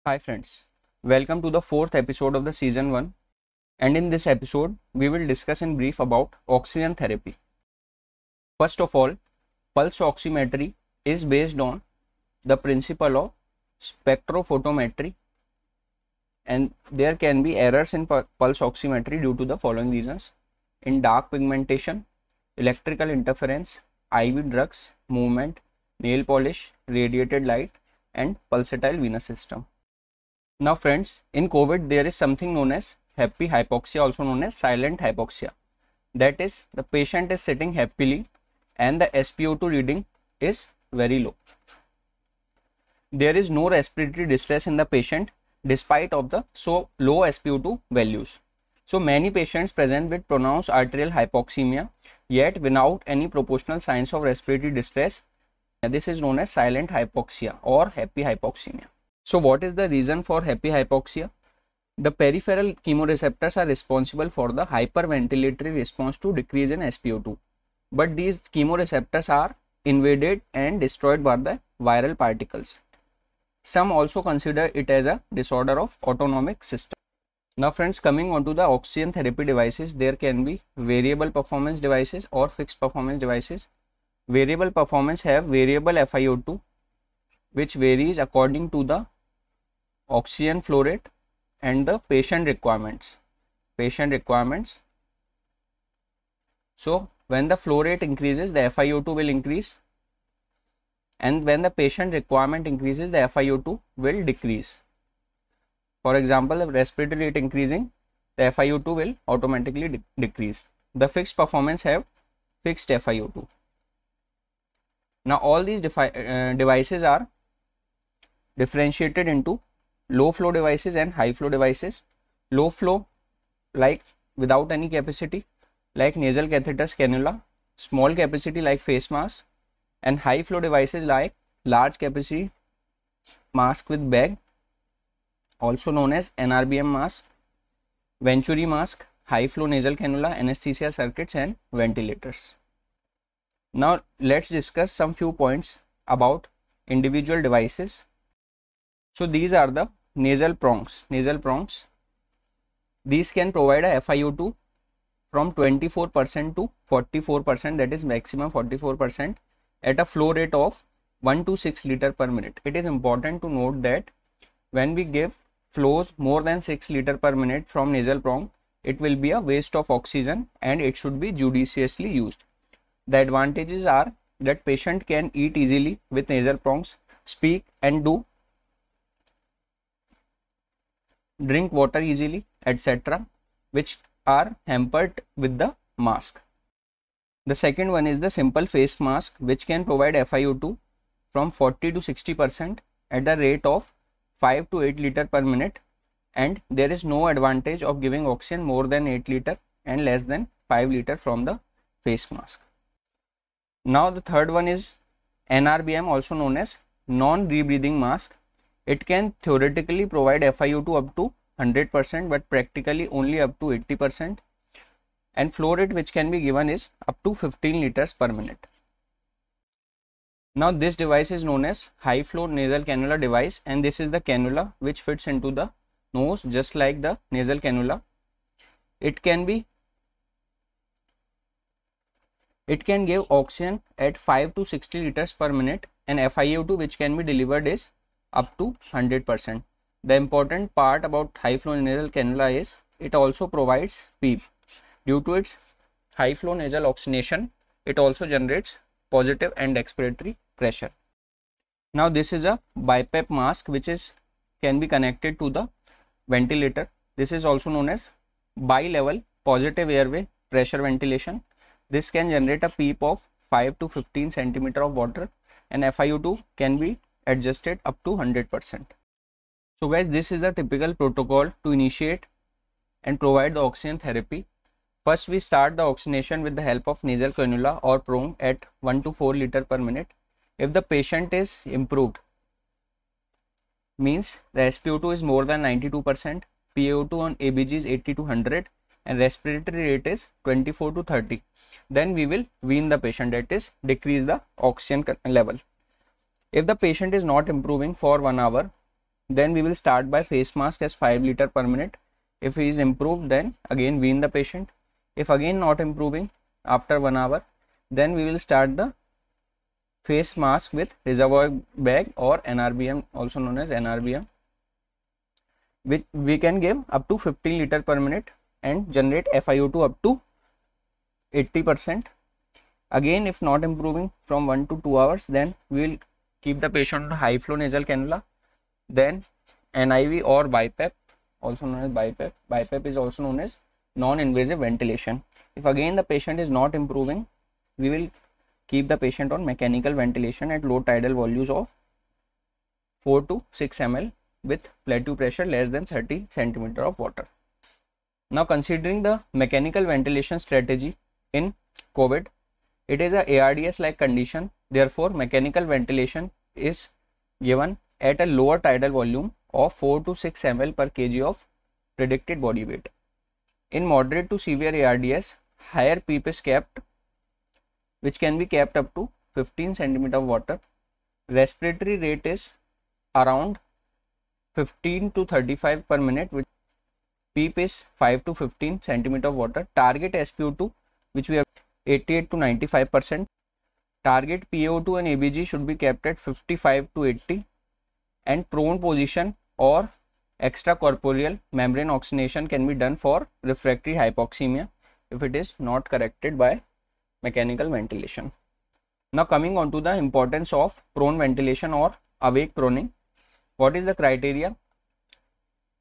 Hi friends, welcome to the fourth episode of the season 1 and in this episode we will discuss in brief about oxygen therapy. First of all, pulse oximetry is based on the principle of spectrophotometry and there can be errors in pulse oximetry due to the following reasons in dark pigmentation, electrical interference, IV drugs, movement, nail polish, radiated light and pulsatile venous system. Now friends, in COVID there is something known as happy hypoxia also known as silent hypoxia. That is the patient is sitting happily and the SpO2 reading is very low. There is no respiratory distress in the patient despite of the so low SpO2 values. So many patients present with pronounced arterial hypoxemia yet without any proportional signs of respiratory distress. This is known as silent hypoxia or happy hypoxemia. So what is the reason for happy hypoxia? The peripheral chemoreceptors are responsible for the hyperventilatory response to decrease in SpO2. But these chemoreceptors are invaded and destroyed by the viral particles. Some also consider it as a disorder of autonomic system. Now friends coming on to the oxygen therapy devices there can be variable performance devices or fixed performance devices. Variable performance have variable FiO2 which varies according to the oxygen flow rate and the patient requirements. Patient requirements. So when the flow rate increases the FiO2 will increase and when the patient requirement increases the FiO2 will decrease. For example, if respiratory rate increasing, the FiO2 will automatically de decrease. The fixed performance have fixed FiO2. Now all these uh, devices are differentiated into low flow devices and high flow devices. Low flow like without any capacity like nasal catheter cannula, small capacity like face mask and high flow devices like large capacity mask with bag also known as NRBM mask, Venturi mask, high flow nasal cannula, anesthesia circuits and ventilators. Now let's discuss some few points about individual devices. So these are the nasal prongs, nasal prongs. These can provide a FiO2 from 24% to 44% that is maximum 44% at a flow rate of 1 to 6 liter per minute. It is important to note that when we give flows more than 6 liter per minute from nasal prong, it will be a waste of oxygen and it should be judiciously used. The advantages are that patient can eat easily with nasal prongs, speak and do, drink water easily, etc., which are hampered with the mask. The second one is the simple face mask, which can provide FiO2 from 40 to 60 percent at the rate of 5 to 8 liter per minute and there is no advantage of giving oxygen more than 8 liter and less than 5 liter from the face mask. Now the third one is NRBM also known as non-rebreathing mask. It can theoretically provide FiO2 up to 100% but practically only up to 80% and flow rate which can be given is up to 15 liters per minute. Now this device is known as high flow nasal cannula device and this is the cannula which fits into the nose just like the nasal cannula. It can be it can give oxygen at 5 to 60 liters per minute and FiO2 which can be delivered is up to 100%. The important part about high flow nasal cannula is it also provides PEEP. Due to its high flow nasal oxygenation, it also generates positive and expiratory pressure. Now this is a BiPAP mask which is can be connected to the ventilator. This is also known as bi-level positive airway pressure ventilation. This can generate a PEEP of 5 to 15 centimeter of water and FiO2 can be adjusted up to 100%. So guys, this is a typical protocol to initiate and provide the oxygen therapy. First, we start the oxygenation with the help of nasal cannula or prong at 1 to 4 liter per minute if the patient is improved means the SpO2 is more than 92%, PaO2 on ABG is 80 to 100 and respiratory rate is 24 to 30 then we will wean the patient that is decrease the oxygen level if the patient is not improving for 1 hour then we will start by face mask as 5 liter per minute if he is improved then again wean the patient if again not improving after 1 hour then we will start the face mask with reservoir bag or NRBM also known as NRBM which we can give up to 15 liter per minute and generate FiO2 up to 80 percent again if not improving from 1 to 2 hours then we will keep the patient on high flow nasal cannula then NIV or BiPAP also known as BiPAP BiPAP is also known as non-invasive ventilation if again the patient is not improving we will keep the patient on mechanical ventilation at low tidal volumes of 4 to 6 ml with plateau pressure less than 30 centimeter of water. Now considering the mechanical ventilation strategy in COVID, it is a ARDS like condition therefore mechanical ventilation is given at a lower tidal volume of 4 to 6 ml per kg of predicted body weight. In moderate to severe ARDS, higher PEEP is kept which can be kept up to 15 centimeter of water. Respiratory rate is around 15 to 35 per minute which PEEP is 5 to 15 centimeter of water. Target SpO2 which we have 88 to 95 percent. Target PO2 and ABG should be kept at 55 to 80 and prone position or extracorporeal membrane oxygenation can be done for refractory hypoxemia if it is not corrected by mechanical ventilation. Now coming on to the importance of prone ventilation or awake proning. What is the criteria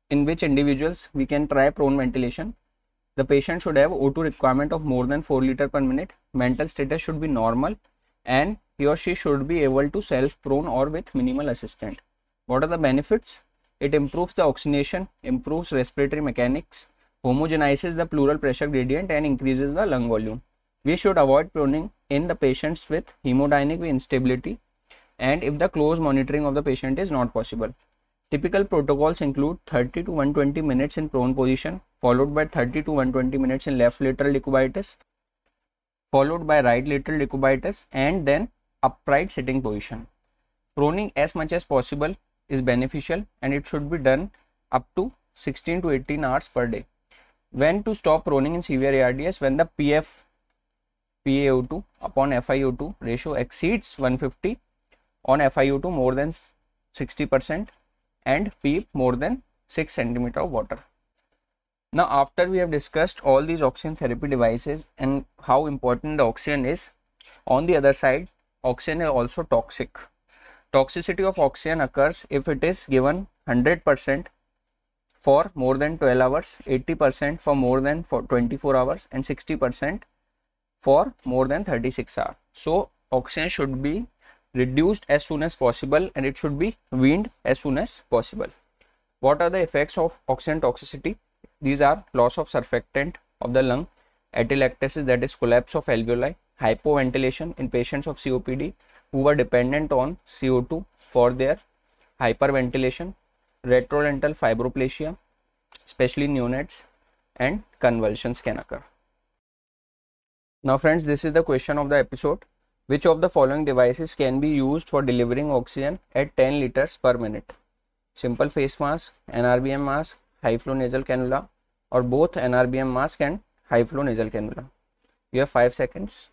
in which individuals we can try prone ventilation? The patient should have O2 requirement of more than 4 liter per minute, mental status should be normal and he or she should be able to self prone or with minimal assistance. What are the benefits? It improves the oxygenation, improves respiratory mechanics, homogenizes the pleural pressure gradient and increases the lung volume. We should avoid proning in the patients with hemodynamic instability and if the close monitoring of the patient is not possible. Typical protocols include 30 to 120 minutes in prone position followed by 30 to 120 minutes in left lateral decubitus followed by right lateral decubitus and then upright sitting position. Proning as much as possible is beneficial and it should be done up to 16 to 18 hours per day. When to stop proning in severe ARDS? When the PF PaO2 upon FiO2 ratio exceeds 150 on FiO2 more than 60% and PEEP more than 6 centimeter of water. Now after we have discussed all these oxygen therapy devices and how important the oxygen is, on the other side oxygen is also toxic. Toxicity of oxygen occurs if it is given 100% for more than 12 hours, 80% for more than 24 hours and 60% for more than 36 hours. So oxygen should be reduced as soon as possible and it should be weaned as soon as possible. What are the effects of oxygen toxicity? These are loss of surfactant of the lung, atelectasis that is collapse of alveoli, hypoventilation in patients of COPD who were dependent on CO2 for their hyperventilation, retrodental fibroplasia, especially neonates and convulsions can occur. Now friends, this is the question of the episode. Which of the following devices can be used for delivering oxygen at 10 liters per minute? Simple face mask, NRBM mask, high flow nasal cannula or both NRBM mask and high flow nasal cannula. You have 5 seconds.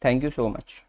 Thank you so much.